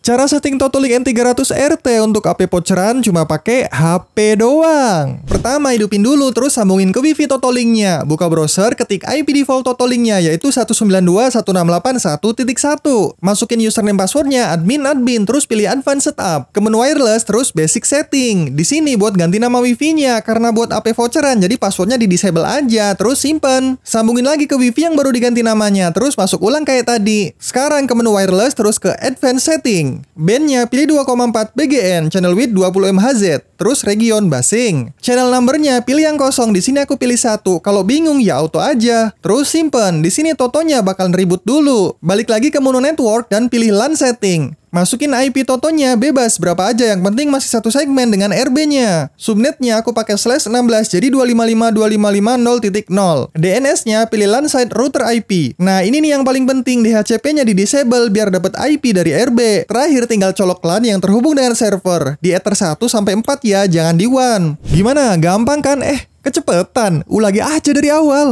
Cara setting Totolink N300 RT untuk HP poceran cuma pakai HP doang. Pertama hidupin dulu terus sambungin ke WiFi Totolinknya. Buka browser, ketik IP default Totolinknya yaitu 192.168.1.1. Masukin username passwordnya admin admin terus pilih advanced setup. Ke menu wireless terus basic setting. Di sini buat ganti nama WiFi-nya karena buat HP voucheran jadi passwordnya di disable aja terus simpen. Sambungin lagi ke WiFi yang baru diganti namanya terus masuk ulang kayak tadi. Sekarang ke menu wireless terus ke advanced setting. Basing. Bandnya pilih 2,4 BGN, channel width 20 MHz, terus region Basing. Channel numbernya pilih yang kosong, di sini aku pilih satu. Kalau bingung ya auto aja. Terus simpen, di sini totonya bakal ribut dulu. Balik lagi ke Mono Network dan pilih LAN setting. Masukin IP Totonya, bebas berapa aja yang penting masih satu segmen dengan RB-nya. Subnetnya aku pakai slash 16 jadi 255.255.0.0. DNS-nya pilih lan side router IP. Nah ini nih yang paling penting DHCP-nya di disable biar dapat IP dari RB. Terakhir tinggal colok LAN yang terhubung dengan server. Di Ether 1 sampai 4 ya, jangan di WAN. Gimana? Gampang kan? Eh, kecepetan. Ulangi aja dari awal.